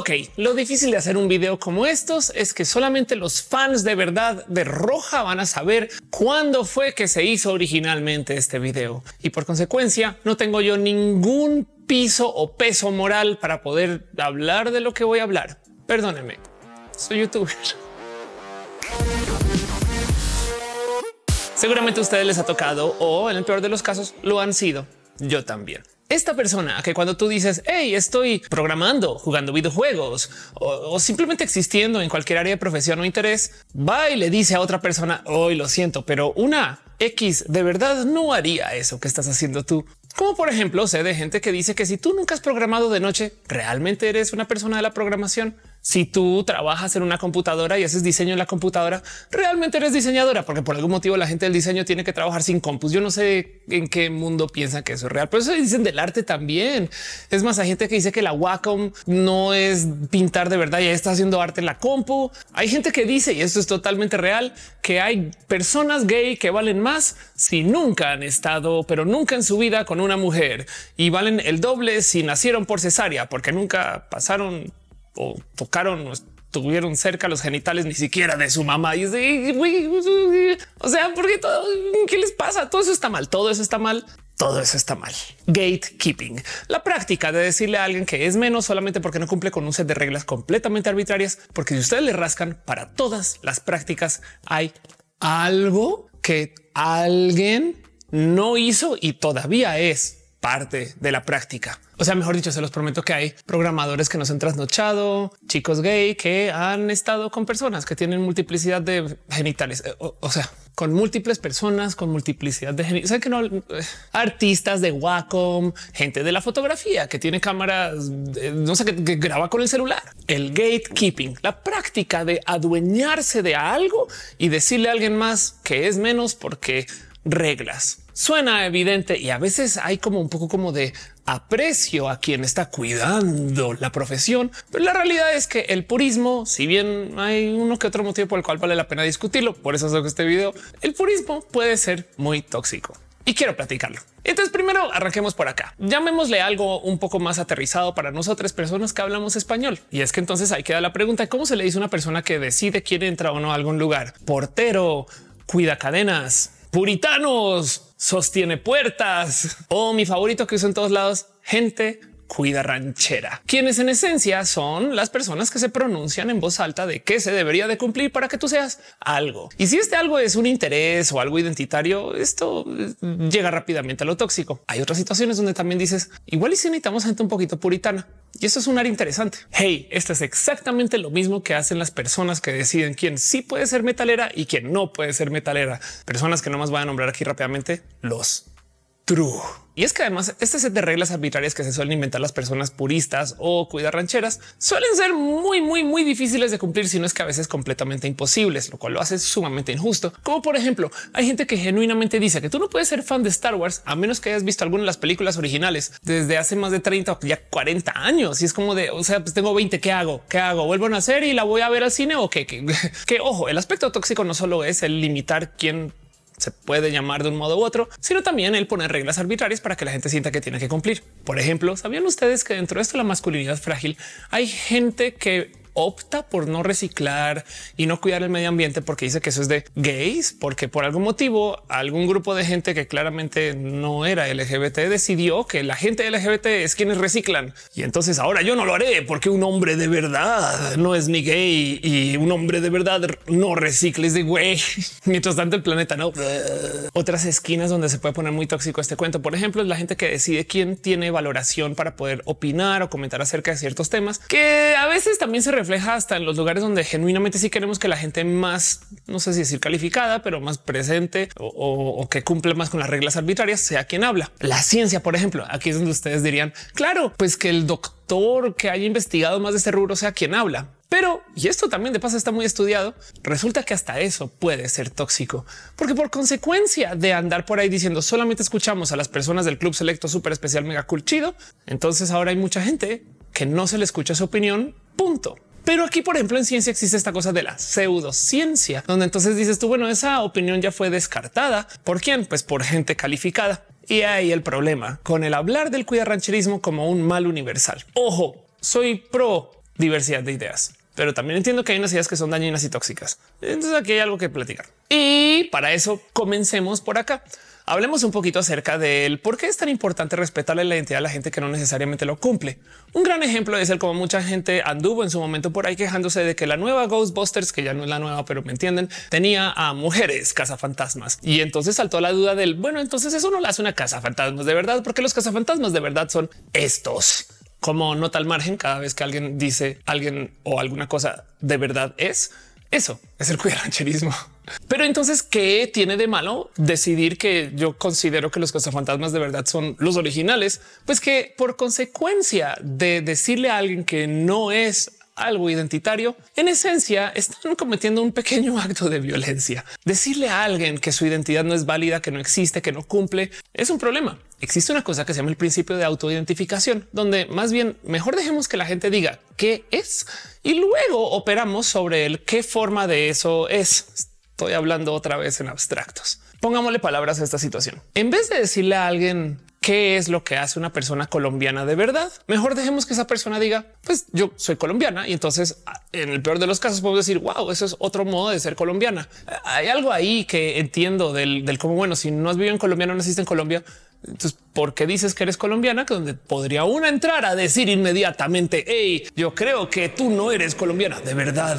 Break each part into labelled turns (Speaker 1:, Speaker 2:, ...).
Speaker 1: Ok, lo difícil de hacer un video como estos es que solamente los fans de verdad de Roja van a saber cuándo fue que se hizo originalmente este video. Y por consecuencia, no tengo yo ningún piso o peso moral para poder hablar de lo que voy a hablar. Perdónenme, soy youtuber. Seguramente a ustedes les ha tocado o en el peor de los casos lo han sido. Yo también esta persona que cuando tú dices, hey, estoy programando, jugando videojuegos o, simplemente existiendo en cualquier área de profesión o interés, va y le dice a otra persona, hoy lo siento, pero una X de verdad no haría eso que estás haciendo tú. Como por ejemplo, sé de gente que dice que si tú nunca has programado de noche, realmente eres una persona de la programación si tú trabajas en una computadora y haces diseño en la computadora, realmente eres diseñadora, porque por algún motivo la gente del diseño tiene que trabajar sin compus. Yo no sé en qué mundo piensan que eso es real, pero eso dicen del arte también. Es más, hay gente que dice que la Wacom no es pintar de verdad y está haciendo arte en la compu. Hay gente que dice, y esto es totalmente real, que hay personas gay que valen más si nunca han estado, pero nunca en su vida con una mujer y valen el doble si nacieron por cesárea, porque nunca pasaron o tocaron o estuvieron cerca los genitales ni siquiera de su mamá. Pues, eh, o sea, porque todo qué les pasa? Todo eso está mal, todo eso está mal. Todo eso está mal. Gatekeeping, la práctica de decirle a alguien que es menos solamente porque no cumple con un set de reglas completamente arbitrarias, porque si ustedes le rascan para todas las prácticas hay algo que alguien no hizo y todavía es parte de la práctica. O sea, mejor dicho, se los prometo que hay programadores que nos han trasnochado, chicos gay que han estado con personas que tienen multiplicidad de genitales. Eh, o, sea, con múltiples personas, con multiplicidad de genitales. que no eh, artistas de Wacom, gente de la fotografía que tiene cámaras, eh, no sé, que, que graba con el celular. El gatekeeping, la práctica de adueñarse de algo y decirle a alguien más que es menos porque reglas Suena evidente y a veces hay como un poco como de aprecio a quien está cuidando la profesión, pero la realidad es que el purismo, si bien hay uno que otro motivo por el cual vale la pena discutirlo, por eso hago este video, el purismo puede ser muy tóxico y quiero platicarlo. Entonces, primero arranquemos por acá. Llamémosle algo un poco más aterrizado para nosotros, personas que hablamos español. Y es que entonces ahí queda la pregunta: ¿cómo se le dice a una persona que decide quién entra o no a algún lugar? Portero, cuida cadenas, Puritanos, sostiene puertas. O oh, mi favorito que uso en todos lados, gente cuida ranchera, quienes en esencia son las personas que se pronuncian en voz alta de qué se debería de cumplir para que tú seas algo. Y si este algo es un interés o algo identitario, esto eh, llega rápidamente a lo tóxico. Hay otras situaciones donde también dices igual y si necesitamos gente un poquito puritana. Y eso es un área interesante. Hey, esto es exactamente lo mismo que hacen las personas que deciden quién sí puede ser metalera y quién no puede ser metalera. Personas que nomás voy a nombrar aquí rápidamente los true. Y es que además este set de reglas arbitrarias que se suelen inventar las personas puristas o cuidar rancheras suelen ser muy, muy, muy difíciles de cumplir, si no es que a veces completamente imposibles, lo cual lo hace sumamente injusto. Como por ejemplo, hay gente que genuinamente dice que tú no puedes ser fan de Star Wars a menos que hayas visto alguna de las películas originales desde hace más de 30 o ya 40 años. Y es como de, o sea, pues tengo 20, ¿qué hago? ¿Qué hago? ¿Vuelvo a nacer y la voy a ver al cine o qué? Que, ojo, el aspecto tóxico no solo es el limitar quién se puede llamar de un modo u otro, sino también el poner reglas arbitrarias para que la gente sienta que tiene que cumplir. Por ejemplo, ¿sabían ustedes que dentro de esto la masculinidad frágil hay gente que opta por no reciclar y no cuidar el medio ambiente porque dice que eso es de gays, porque por algún motivo algún grupo de gente que claramente no era LGBT decidió que la gente LGBT es quienes reciclan. Y entonces ahora yo no lo haré porque un hombre de verdad no es ni gay y un hombre de verdad no recicles de güey. Mientras tanto el planeta no. Otras esquinas donde se puede poner muy tóxico este cuento, por ejemplo, es la gente que decide quién tiene valoración para poder opinar o comentar acerca de ciertos temas que a veces también se refieren refleja hasta en los lugares donde genuinamente sí queremos que la gente más, no sé si decir calificada, pero más presente o, que cumple más con las reglas arbitrarias sea quien habla. La ciencia, por ejemplo, aquí es donde ustedes dirían, claro, pues que el doctor que haya investigado más de este rubro sea quien habla. Pero, y esto también de paso está muy estudiado, resulta que hasta eso puede ser tóxico, porque por consecuencia de andar por ahí diciendo solamente escuchamos a las personas del club selecto súper especial mega cool chido, entonces ahora hay mucha gente que no se le escucha su opinión, punto. Pero aquí, por ejemplo, en ciencia existe esta cosa de la pseudociencia, donde entonces dices tú, bueno, esa opinión ya fue descartada. ¿Por quién? Pues por gente calificada. Y ahí el problema con el hablar del cuidarrancherismo como un mal universal. Ojo, soy pro diversidad de ideas, pero también entiendo que hay unas ideas que son dañinas y tóxicas. Entonces aquí hay algo que platicar. Y para eso comencemos por acá. Hablemos un poquito acerca del por qué es tan importante respetarle la identidad a la gente que no necesariamente lo cumple. Un gran ejemplo es el cómo mucha gente anduvo en su momento por ahí quejándose de que la nueva Ghostbusters, que ya no es la nueva, pero me entienden, tenía a mujeres cazafantasmas. Y entonces saltó la duda del bueno, entonces eso no la hace una cazafantasmas de verdad, porque los cazafantasmas de verdad son estos como nota al margen cada vez que alguien dice alguien o alguna cosa de verdad es eso, es el cuidarancherismo. Pero entonces, ¿qué tiene de malo decidir que yo considero que los fantasmas de verdad son los originales? Pues que por consecuencia de decirle a alguien que no es algo identitario, en esencia están cometiendo un pequeño acto de violencia. Decirle a alguien que su identidad no es válida, que no existe, que no cumple, es un problema. Existe una cosa que se llama el principio de autoidentificación, donde más bien mejor dejemos que la gente diga qué es y luego operamos sobre el qué forma de eso es Estoy hablando otra vez en abstractos. Pongámosle palabras a esta situación. En vez de decirle a alguien qué es lo que hace una persona colombiana de verdad, mejor dejemos que esa persona diga, pues yo soy colombiana y entonces ah, en el peor de los casos podemos decir, wow, eso es otro modo de ser colombiana. Hay algo ahí que entiendo del, del cómo, bueno, si no has vivido en Colombia, no naciste en Colombia, entonces, ¿por qué dices que eres colombiana? Que donde podría una entrar a decir inmediatamente, hey, yo creo que tú no eres colombiana de verdad.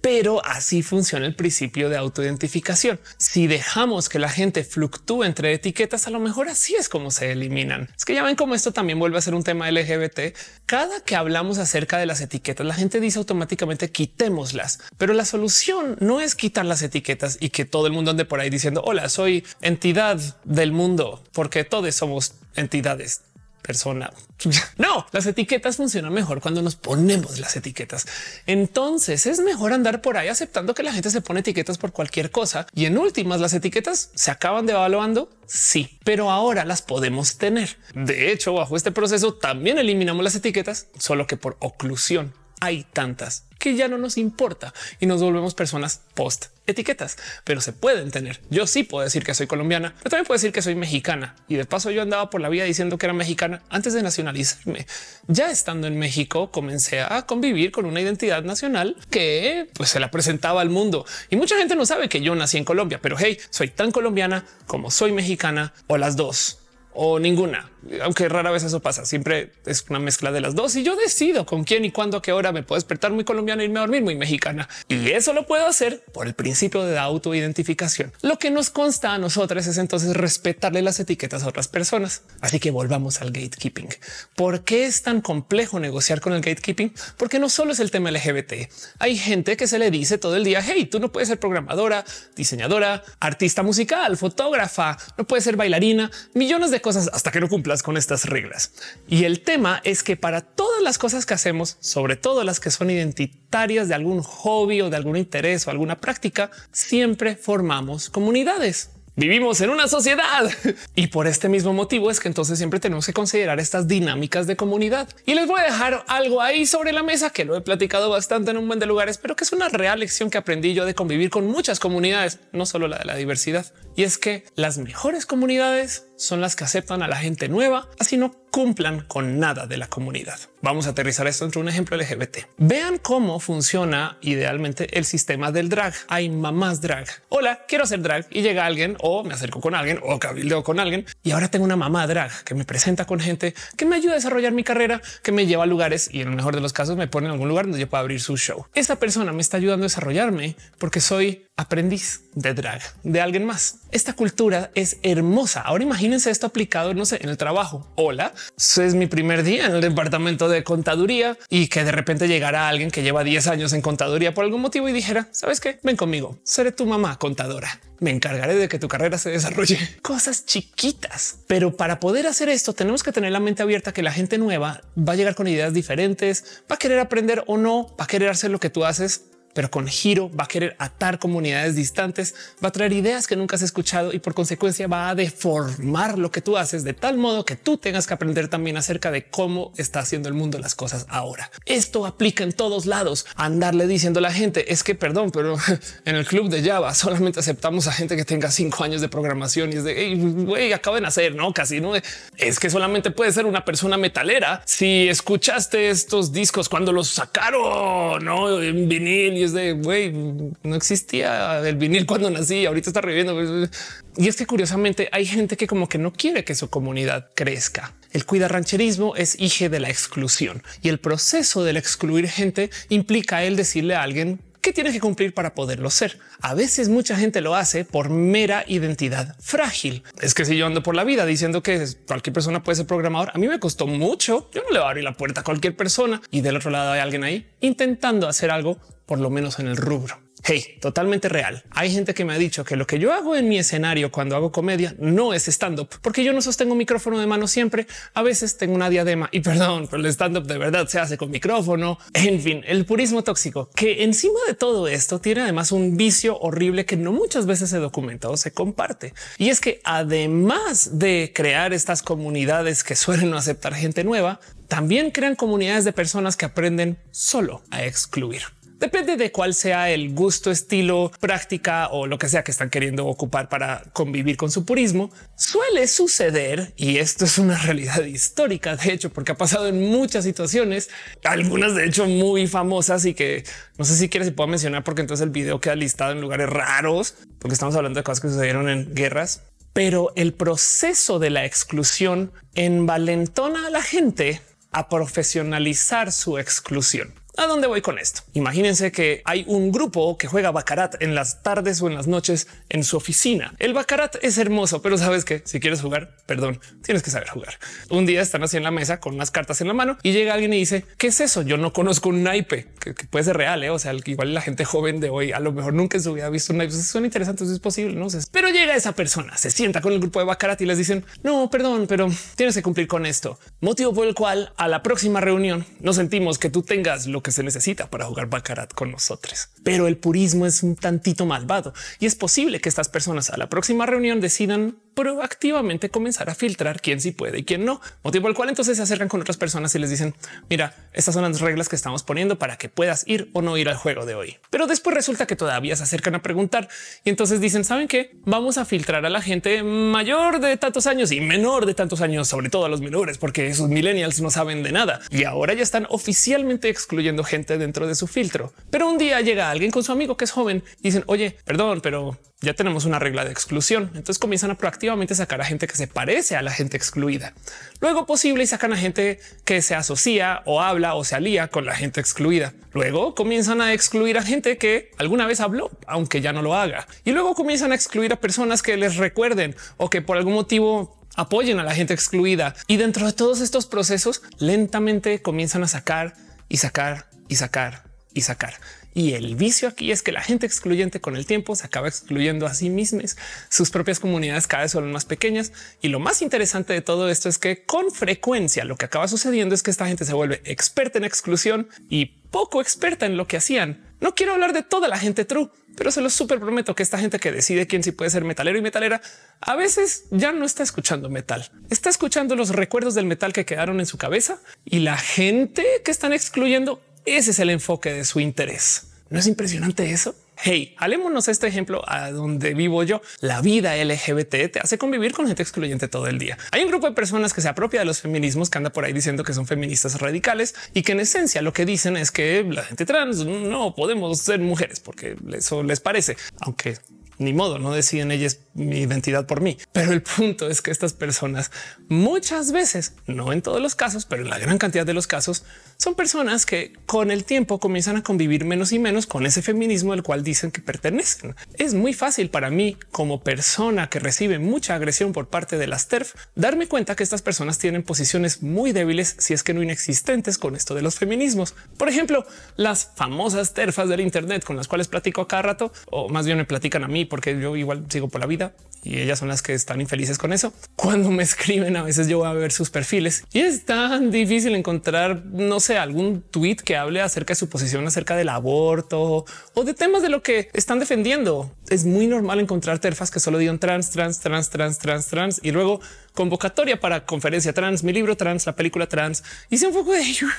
Speaker 1: Pero así funciona el principio de autoidentificación. Si dejamos que la gente fluctúe entre etiquetas, a lo mejor así es como se eliminan. Es que ya ven cómo esto también vuelve a ser un tema LGBT. Cada que hablamos acerca de las etiquetas, la gente dice automáticamente quitémoslas, pero la solución no es quitar las etiquetas y que todo el mundo ande por ahí diciendo hola, soy entidad del mundo, porque todos somos entidades persona. no, las etiquetas funcionan mejor cuando nos ponemos las etiquetas. Entonces es mejor andar por ahí aceptando que la gente se pone etiquetas por cualquier cosa. Y en últimas, las etiquetas se acaban de evaluando. Sí, pero ahora las podemos tener. De hecho, bajo este proceso también eliminamos las etiquetas, solo que por oclusión hay tantas que ya no nos importa y nos volvemos personas post etiquetas, pero se pueden tener. Yo sí puedo decir que soy colombiana, pero también puedo decir que soy mexicana. Y de paso yo andaba por la vida diciendo que era mexicana antes de nacionalizarme. Ya estando en México comencé a convivir con una identidad nacional que pues, se la presentaba al mundo. Y mucha gente no sabe que yo nací en Colombia, pero hey, soy tan colombiana como soy mexicana o las dos o ninguna aunque rara vez eso pasa, siempre es una mezcla de las dos y yo decido con quién y cuándo, a qué hora me puedo despertar muy colombiana, irme a dormir muy mexicana. Y eso lo puedo hacer por el principio de autoidentificación. Lo que nos consta a nosotras es entonces respetarle las etiquetas a otras personas. Así que volvamos al gatekeeping. ¿Por qué es tan complejo negociar con el gatekeeping? Porque no solo es el tema LGBT. Hay gente que se le dice todo el día, hey, tú no puedes ser programadora, diseñadora, artista musical, fotógrafa, no puedes ser bailarina, millones de cosas hasta que no cumplas con estas reglas. Y el tema es que para todas las cosas que hacemos, sobre todo las que son identitarias de algún hobby o de algún interés o alguna práctica, siempre formamos comunidades. Vivimos en una sociedad y por este mismo motivo es que entonces siempre tenemos que considerar estas dinámicas de comunidad. Y les voy a dejar algo ahí sobre la mesa que lo he platicado bastante en un buen de lugares, pero que es una real lección que aprendí yo de convivir con muchas comunidades, no solo la de la diversidad. Y es que las mejores comunidades son las que aceptan a la gente nueva, así no cumplan con nada de la comunidad. Vamos a aterrizar esto entre un ejemplo LGBT. Vean cómo funciona idealmente el sistema del drag. Hay mamás drag. Hola, quiero hacer drag y llega alguien o me acerco con alguien o cabildeo con alguien y ahora tengo una mamá drag que me presenta con gente que me ayuda a desarrollar mi carrera, que me lleva a lugares y en el mejor de los casos me pone en algún lugar donde yo pueda abrir su show. Esta persona me está ayudando a desarrollarme porque soy aprendiz de drag de alguien más. Esta cultura es hermosa. Ahora imagínense esto aplicado, no sé, en el trabajo. Hola, soy es mi primer día en el departamento de contaduría y que de repente llegara alguien que lleva 10 años en contaduría por algún motivo y dijera, ¿sabes qué? Ven conmigo, seré tu mamá contadora. Me encargaré de que tu carrera se desarrolle. Cosas chiquitas. Pero para poder hacer esto tenemos que tener la mente abierta que la gente nueva va a llegar con ideas diferentes, va a querer aprender o no, va a querer hacer lo que tú haces pero con giro va a querer atar comunidades distantes, va a traer ideas que nunca has escuchado y por consecuencia va a deformar lo que tú haces de tal modo que tú tengas que aprender también acerca de cómo está haciendo el mundo las cosas ahora. Esto aplica en todos lados. Andarle diciendo a la gente es que perdón, pero en el club de Java solamente aceptamos a gente que tenga cinco años de programación y es de güey, acaban de hacer, no casi no es que solamente puede ser una persona metalera si escuchaste estos discos cuando los sacaron ¿no? en vinil y de güey, no existía el vinil cuando nací, ahorita está reviviendo. Y es que curiosamente hay gente que como que no quiere que su comunidad crezca. El cuidarrancherismo rancherismo es hije de la exclusión y el proceso del excluir gente implica el decirle a alguien ¿Qué tienes que cumplir para poderlo ser. A veces mucha gente lo hace por mera identidad frágil. Es que si yo ando por la vida diciendo que cualquier persona puede ser programador, a mí me costó mucho. Yo no le voy a abrir la puerta a cualquier persona y del otro lado hay alguien ahí intentando hacer algo, por lo menos en el rubro. Hey, totalmente real. Hay gente que me ha dicho que lo que yo hago en mi escenario cuando hago comedia no es stand-up, porque yo no sostengo micrófono de mano siempre. A veces tengo una diadema y perdón, pero el stand-up de verdad se hace con micrófono. En fin, el purismo tóxico, que encima de todo esto tiene además un vicio horrible que no muchas veces se documenta o se comparte. Y es que además de crear estas comunidades que suelen no aceptar gente nueva, también crean comunidades de personas que aprenden solo a excluir. Depende de cuál sea el gusto, estilo, práctica o lo que sea que están queriendo ocupar para convivir con su purismo, suele suceder, y esto es una realidad histórica, de hecho, porque ha pasado en muchas situaciones, algunas de hecho muy famosas y que no sé si quieres si puedo mencionar porque entonces el video queda listado en lugares raros, porque estamos hablando de cosas que sucedieron en guerras, pero el proceso de la exclusión envalentona a la gente a profesionalizar su exclusión. ¿A dónde voy con esto? Imagínense que hay un grupo que juega Baccarat en las tardes o en las noches en su oficina. El Baccarat es hermoso, pero sabes que si quieres jugar, perdón, tienes que saber jugar. Un día están así en la mesa con unas cartas en la mano y llega alguien y dice, ¿qué es eso? Yo no conozco un naipe, que, puede ser real, ¿eh? o sea, igual la gente joven de hoy a lo mejor nunca en su vida visto un naipe. Son interesantes, es posible, no sé. Pero llega esa persona, se sienta con el grupo de Baccarat y les dicen, no, perdón, pero tienes que cumplir con esto. Motivo por el cual a la próxima reunión no sentimos que tú tengas lo que que se necesita para jugar Baccarat con nosotros. Pero el purismo es un tantito malvado y es posible que estas personas a la próxima reunión decidan proactivamente comenzar a filtrar quién sí puede y quién no, motivo al cual entonces se acercan con otras personas y les dicen, mira, estas son las reglas que estamos poniendo para que puedas ir o no ir al juego de hoy. Pero después resulta que todavía se acercan a preguntar y entonces dicen, ¿saben qué? Vamos a filtrar a la gente mayor de tantos años y menor de tantos años, sobre todo a los menores, porque esos millennials no saben de nada y ahora ya están oficialmente excluyendo gente dentro de su filtro. Pero un día llega alguien con su amigo que es joven, y dicen, oye, perdón, pero ya tenemos una regla de exclusión. Entonces comienzan a proactivamente sacar a gente que se parece a la gente excluida. Luego posible y sacan a gente que se asocia o habla o se alía con la gente excluida. Luego comienzan a excluir a gente que alguna vez habló, aunque ya no lo haga. Y luego comienzan a excluir a personas que les recuerden o que por algún motivo apoyen a la gente excluida. Y dentro de todos estos procesos lentamente comienzan a sacar y sacar y sacar y sacar. Y el vicio aquí es que la gente excluyente con el tiempo se acaba excluyendo a sí mismas. Sus propias comunidades cada vez son más pequeñas. Y lo más interesante de todo esto es que con frecuencia lo que acaba sucediendo es que esta gente se vuelve experta en exclusión y poco experta en lo que hacían. No quiero hablar de toda la gente true, pero se los súper prometo que esta gente que decide quién sí puede ser metalero y metalera a veces ya no está escuchando metal, está escuchando los recuerdos del metal que quedaron en su cabeza y la gente que están excluyendo ese es el enfoque de su interés. ¿No es impresionante eso? Hey, halémonos a este ejemplo a donde vivo yo. La vida LGBT te hace convivir con gente excluyente todo el día. Hay un grupo de personas que se apropia de los feminismos que anda por ahí diciendo que son feministas radicales y que en esencia lo que dicen es que la gente trans no podemos ser mujeres porque eso les parece, aunque ni modo no deciden ellas mi identidad por mí. Pero el punto es que estas personas muchas veces, no en todos los casos, pero en la gran cantidad de los casos, son personas que con el tiempo comienzan a convivir menos y menos con ese feminismo al cual dicen que pertenecen. Es muy fácil para mí como persona que recibe mucha agresión por parte de las TERF darme cuenta que estas personas tienen posiciones muy débiles, si es que no inexistentes con esto de los feminismos. Por ejemplo, las famosas TERFas del Internet con las cuales platico a cada rato, o más bien me platican a mí porque yo igual sigo por la vida y ellas son las que están infelices con eso. Cuando me escriben, a veces yo voy a ver sus perfiles y es tan difícil encontrar, no sé, algún tweet que hable acerca de su posición acerca del aborto o de temas de lo que están defendiendo. Es muy normal encontrar terfas que solo digan trans, trans, trans, trans, trans, trans y luego convocatoria para conferencia trans, mi libro trans, la película trans. Hice un poco de ello.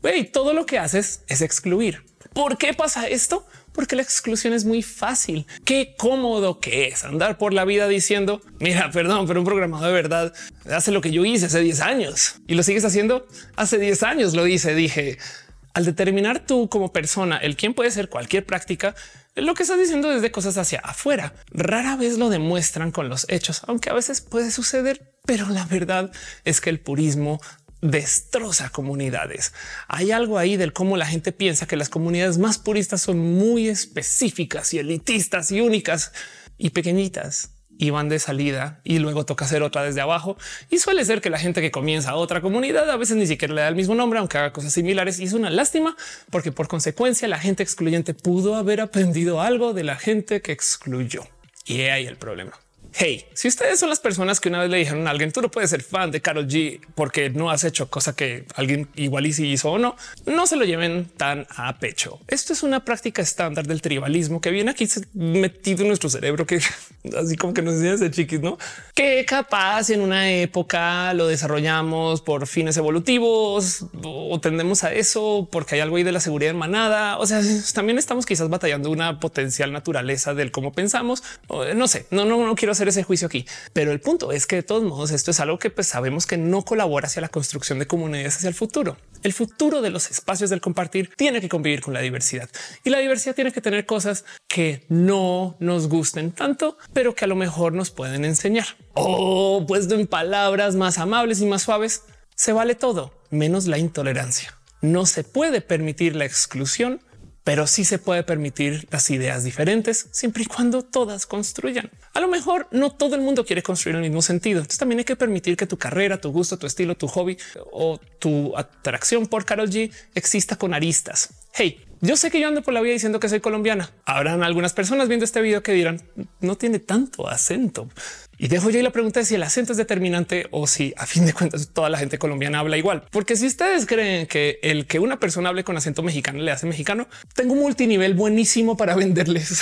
Speaker 1: Hey, todo lo que haces es excluir. ¿Por qué pasa esto? porque la exclusión es muy fácil. Qué cómodo que es andar por la vida diciendo, mira, perdón, pero un programador de verdad hace lo que yo hice hace 10 años y lo sigues haciendo hace 10 años. Lo hice, dije, al determinar tú como persona el quién puede ser cualquier práctica, lo que estás diciendo desde cosas hacia afuera. Rara vez lo demuestran con los hechos, aunque a veces puede suceder, pero la verdad es que el purismo destroza comunidades. Hay algo ahí del cómo la gente piensa que las comunidades más puristas son muy específicas y elitistas y únicas y pequeñitas y van de salida y luego toca hacer otra desde abajo. Y suele ser que la gente que comienza otra comunidad a veces ni siquiera le da el mismo nombre, aunque haga cosas similares. Y es una lástima porque por consecuencia la gente excluyente pudo haber aprendido algo de la gente que excluyó. Y ahí el problema. Hey, si ustedes son las personas que una vez le dijeron a alguien, tú no puedes ser fan de Carol G porque no has hecho cosa que alguien igual y si hizo o no, no se lo lleven tan a pecho. Esto es una práctica estándar del tribalismo que viene aquí metido en nuestro cerebro que así como que nos enseñan de chiquis, ¿no? Que capaz en una época lo desarrollamos por fines evolutivos o tendemos a eso porque hay algo ahí de la seguridad en manada? O sea, también estamos quizás batallando una potencial naturaleza del cómo pensamos. No sé, no, no, no quiero hacer ese juicio aquí, pero el punto es que de todos modos esto es algo que pues, sabemos que no colabora hacia la construcción de comunidades hacia el futuro. El futuro de los espacios del compartir tiene que convivir con la diversidad y la diversidad tiene que tener cosas que no nos gusten tanto, pero que a lo mejor nos pueden enseñar. O oh, puesto en palabras más amables y más suaves, se vale todo, menos la intolerancia. No se puede permitir la exclusión, pero sí se puede permitir las ideas diferentes siempre y cuando todas construyan. A lo mejor no todo el mundo quiere construir el mismo sentido. Entonces también hay que permitir que tu carrera, tu gusto, tu estilo, tu hobby o tu atracción por Carol G exista con aristas. Hey, yo sé que yo ando por la vida diciendo que soy colombiana. Habrán algunas personas viendo este video que dirán no tiene tanto acento, y dejo yo la pregunta de si el acento es determinante o si a fin de cuentas toda la gente colombiana habla igual. Porque si ustedes creen que el que una persona hable con acento mexicano le hace mexicano, tengo un multinivel buenísimo para venderles.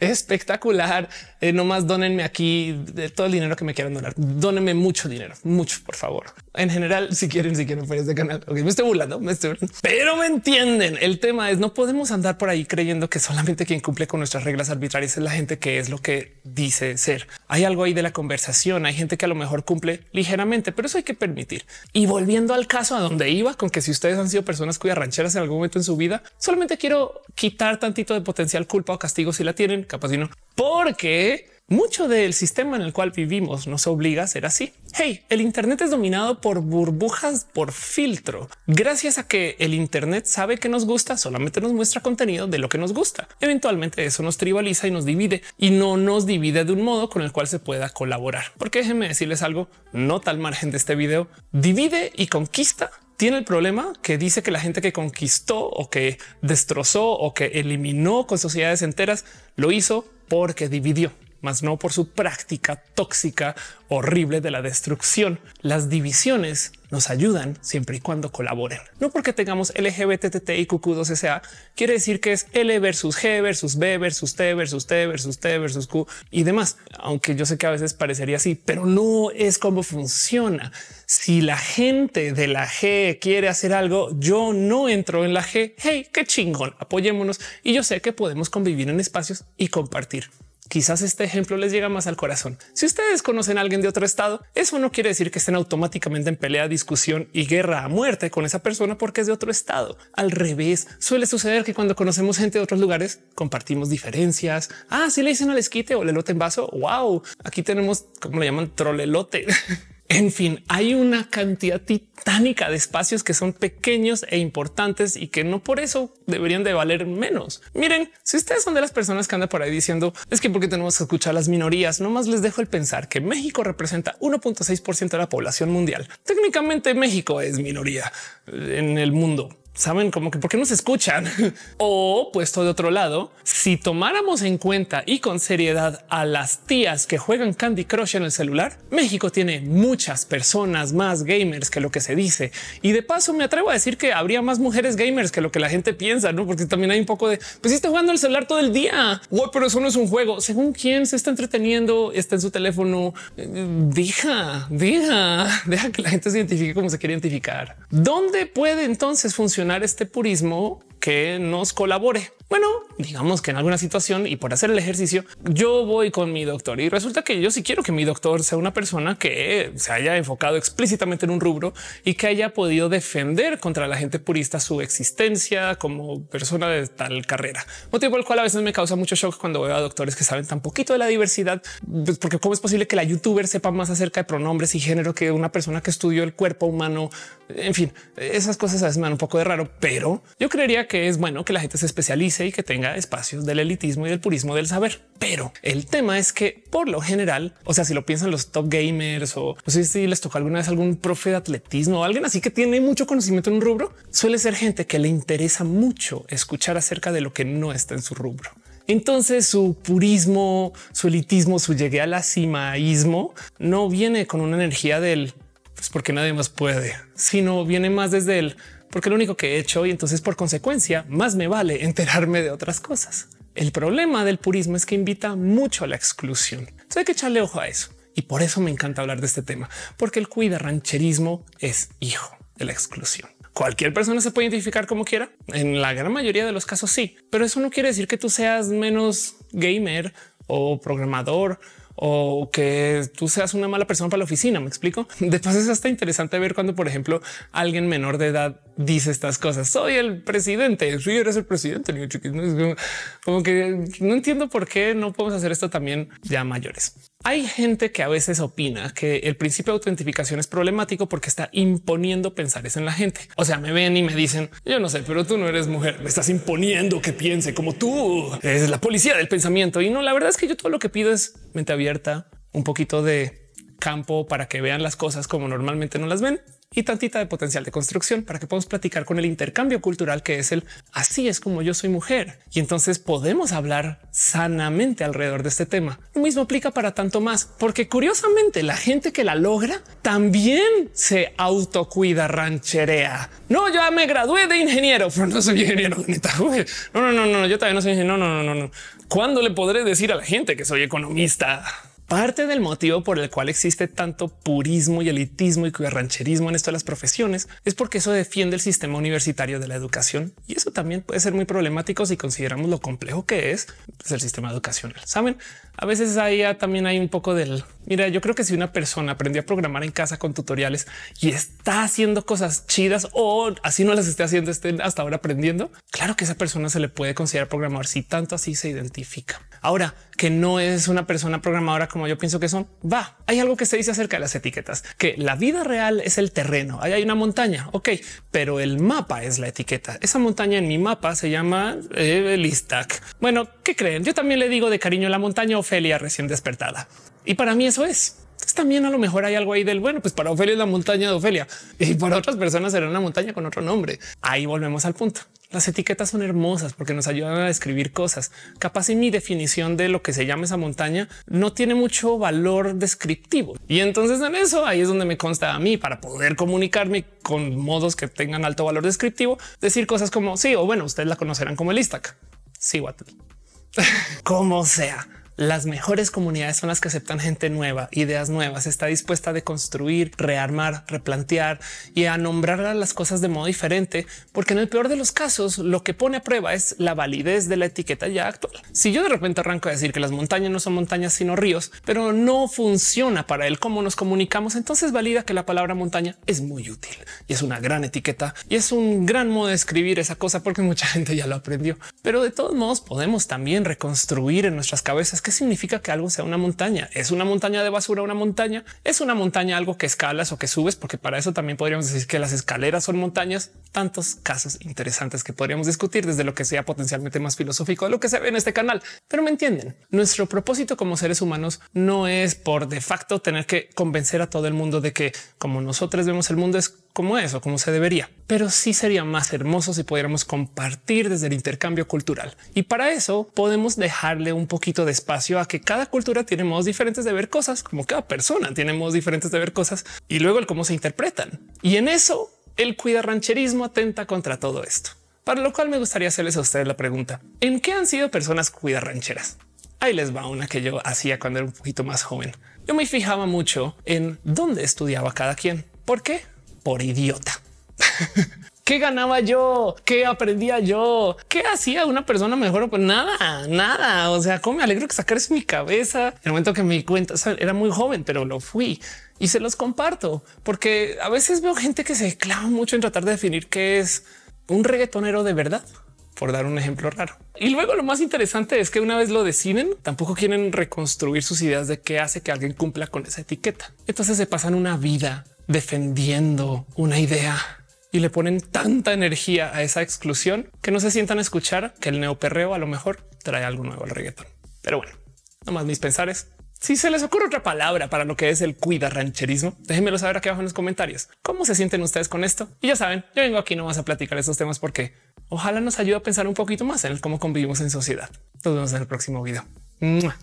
Speaker 1: Espectacular. Eh, no más. Dónenme aquí todo el dinero que me quieran donar. Dónenme mucho dinero, mucho, por favor. En general, si quieren, si quieren, por este canal. me estoy burlando, me estoy burlando. Pero me entienden. El tema es no podemos andar por ahí creyendo que solamente quien cumple con nuestras reglas arbitrarias es la gente que es lo que dice ser. Hay algo ahí de la conversación. Hay gente que a lo mejor cumple ligeramente, pero eso hay que permitir. Y volviendo al caso a donde iba, con que si ustedes han sido personas cuyas rancheras en algún momento en su vida, solamente quiero quitar tantito de potencial culpa o castigo si la tienen, capaz no, porque mucho del sistema en el cual vivimos nos obliga a ser así. Hey, el Internet es dominado por burbujas por filtro. Gracias a que el Internet sabe que nos gusta, solamente nos muestra contenido de lo que nos gusta. Eventualmente eso nos tribaliza y nos divide y no nos divide de un modo con el cual se pueda colaborar. Porque déjenme decirles algo, no tal margen de este video, divide y conquista tiene el problema que dice que la gente que conquistó o que destrozó o que eliminó con sociedades enteras lo hizo porque dividió más no por su práctica tóxica horrible de la destrucción. Las divisiones nos ayudan siempre y cuando colaboren. No porque tengamos LGBTT y QQ2SA quiere decir que es L versus G versus B versus T versus T versus T versus Q y demás. Aunque yo sé que a veces parecería así, pero no es como funciona. Si la gente de la G quiere hacer algo, yo no entro en la G. Hey, qué chingón, apoyémonos. Y yo sé que podemos convivir en espacios y compartir. Quizás este ejemplo les llega más al corazón. Si ustedes conocen a alguien de otro estado, eso no quiere decir que estén automáticamente en pelea, discusión y guerra a muerte con esa persona porque es de otro estado. Al revés, suele suceder que cuando conocemos gente de otros lugares, compartimos diferencias. Ah, si le dicen al esquite o el elote en vaso. Wow, aquí tenemos como le llaman trolelote. En fin, hay una cantidad titánica de espacios que son pequeños e importantes y que no por eso deberían de valer menos. Miren, si ustedes son de las personas que andan por ahí diciendo es que porque tenemos que escuchar a las minorías, nomás les dejo el pensar que México representa 1.6% de la población mundial. Técnicamente México es minoría en el mundo saben como que por qué se escuchan o puesto de otro lado, si tomáramos en cuenta y con seriedad a las tías que juegan Candy Crush en el celular, México tiene muchas personas más gamers que lo que se dice. Y de paso me atrevo a decir que habría más mujeres gamers que lo que la gente piensa, no? Porque también hay un poco de pues si está jugando el celular todo el día. o pero eso no es un juego. Según quién se está entreteniendo, está en su teléfono. Deja, deja, deja que la gente se identifique como se quiere identificar. ¿Dónde puede entonces funcionar este purismo que nos colabore. Bueno, digamos que en alguna situación y por hacer el ejercicio, yo voy con mi doctor y resulta que yo sí quiero que mi doctor sea una persona que se haya enfocado explícitamente en un rubro y que haya podido defender contra la gente purista su existencia como persona de tal carrera. Motivo por el cual a veces me causa mucho shock cuando veo a doctores que saben tan poquito de la diversidad, pues, porque cómo es posible que la youtuber sepa más acerca de pronombres y género que una persona que estudió el cuerpo humano. En fin, esas cosas a veces me dan un poco de raro, pero yo creería que es bueno que la gente se especialice y que tenga espacios del elitismo y del purismo del saber. Pero el tema es que por lo general, o sea, si lo piensan los top gamers o si les tocó alguna vez algún profe de atletismo o alguien así que tiene mucho conocimiento en un rubro, suele ser gente que le interesa mucho escuchar acerca de lo que no está en su rubro. Entonces su purismo, su elitismo, su llegué a la no viene con una energía del pues porque nadie más puede, sino viene más desde el porque lo único que he hecho y entonces por consecuencia más me vale enterarme de otras cosas. El problema del purismo es que invita mucho a la exclusión. Entonces hay que echarle ojo a eso. Y por eso me encanta hablar de este tema, porque el cuida rancherismo es hijo de la exclusión. Cualquier persona se puede identificar como quiera. En la gran mayoría de los casos sí, pero eso no quiere decir que tú seas menos gamer o programador o que tú seas una mala persona para la oficina. Me explico. Después es hasta interesante ver cuando, por ejemplo, alguien menor de edad dice estas cosas. Soy el presidente. Sí, eres el presidente. Como que no entiendo por qué no podemos hacer esto también ya mayores. Hay gente que a veces opina que el principio de autentificación es problemático porque está imponiendo pensares en la gente. O sea, me ven y me dicen, yo no sé, pero tú no eres mujer, me estás imponiendo que piense como tú. Es la policía del pensamiento. Y no, la verdad es que yo todo lo que pido es mente un poquito de campo para que vean las cosas como normalmente no las ven y tantita de potencial de construcción para que podamos platicar con el intercambio cultural que es el así es como yo soy mujer. Y entonces podemos hablar sanamente alrededor de este tema. Lo mismo aplica para tanto más, porque curiosamente la gente que la logra también se autocuida rancherea. No, yo me gradué de ingeniero, pero no soy ingeniero. No, no, no, no, yo también no soy ingeniero. No, no, no, no, ¿Cuándo le podré decir a la gente que soy economista? Parte del motivo por el cual existe tanto purismo y elitismo y rancherismo en esto de las profesiones es porque eso defiende el sistema universitario de la educación y eso también puede ser muy problemático si consideramos lo complejo que es pues, el sistema educacional. Saben, a veces ahí también hay un poco del mira, yo creo que si una persona aprendió a programar en casa con tutoriales y está haciendo cosas chidas o así no las esté haciendo, estén hasta ahora aprendiendo, claro que esa persona se le puede considerar programador si tanto así se identifica. Ahora, que no es una persona programadora como yo pienso que son, va. Hay algo que se dice acerca de las etiquetas, que la vida real es el terreno. Ahí hay una montaña, ok, pero el mapa es la etiqueta. Esa montaña en mi mapa se llama eh, el Bueno, ¿qué creen? Yo también le digo de cariño la montaña Ofelia recién despertada. Y para mí eso es. también a lo mejor hay algo ahí del bueno, pues para Ofelia es la montaña de Ofelia y para otras personas será una montaña con otro nombre. Ahí volvemos al punto. Las etiquetas son hermosas porque nos ayudan a describir cosas. Capaz en mi definición de lo que se llama esa montaña no tiene mucho valor descriptivo. Y entonces en eso ahí es donde me consta a mí para poder comunicarme con modos que tengan alto valor descriptivo, decir cosas como sí o bueno, ustedes la conocerán como el Istac. Sí, tal, como sea. Las mejores comunidades son las que aceptan gente nueva, ideas nuevas, está dispuesta a construir, rearmar, replantear y a nombrar las cosas de modo diferente, porque en el peor de los casos lo que pone a prueba es la validez de la etiqueta ya actual. Si yo de repente arranco a decir que las montañas no son montañas sino ríos, pero no funciona para él cómo nos comunicamos, entonces valida que la palabra montaña es muy útil y es una gran etiqueta y es un gran modo de escribir esa cosa porque mucha gente ya lo aprendió. Pero de todos modos podemos también reconstruir en nuestras cabezas ¿qué significa que algo sea una montaña? ¿Es una montaña de basura una montaña? ¿Es una montaña algo que escalas o que subes? Porque para eso también podríamos decir que las escaleras son montañas. Tantos casos interesantes que podríamos discutir desde lo que sea potencialmente más filosófico de lo que se ve en este canal. Pero me entienden, nuestro propósito como seres humanos no es por de facto tener que convencer a todo el mundo de que como nosotros vemos el mundo es como eso, como se debería. Pero sí sería más hermoso si pudiéramos compartir desde el intercambio cultural. Y para eso podemos dejarle un poquito de espacio a que cada cultura tiene modos diferentes de ver cosas, como cada persona tiene modos diferentes de ver cosas y luego el cómo se interpretan. Y en eso el cuida rancherismo atenta contra todo esto. Para lo cual me gustaría hacerles a ustedes la pregunta, ¿en qué han sido personas cuidarrancheras. rancheras? Ahí les va una que yo hacía cuando era un poquito más joven. Yo me fijaba mucho en dónde estudiaba cada quien. ¿Por qué? por idiota. ¿Qué ganaba yo? ¿Qué aprendía yo? ¿Qué hacía una persona mejor? Pues nada, nada. O sea, cómo me alegro que sacarse mi cabeza. El momento que me di cuenta, era muy joven, pero lo fui y se los comparto porque a veces veo gente que se clava mucho en tratar de definir qué es un reggaetonero de verdad por dar un ejemplo raro. Y luego lo más interesante es que una vez lo deciden, tampoco quieren reconstruir sus ideas de qué hace que alguien cumpla con esa etiqueta. Entonces se pasan una vida defendiendo una idea y le ponen tanta energía a esa exclusión que no se sientan a escuchar que el neoperreo a lo mejor trae algo nuevo al reggaeton. Pero bueno, nomás mis pensares. Si se les ocurre otra palabra para lo que es el cuida rancherismo, déjenmelo saber aquí abajo en los comentarios. ¿Cómo se sienten ustedes con esto? Y ya saben, yo vengo aquí nomás a platicar estos temas porque ojalá nos ayude a pensar un poquito más en cómo convivimos en sociedad. Nos vemos en el próximo video.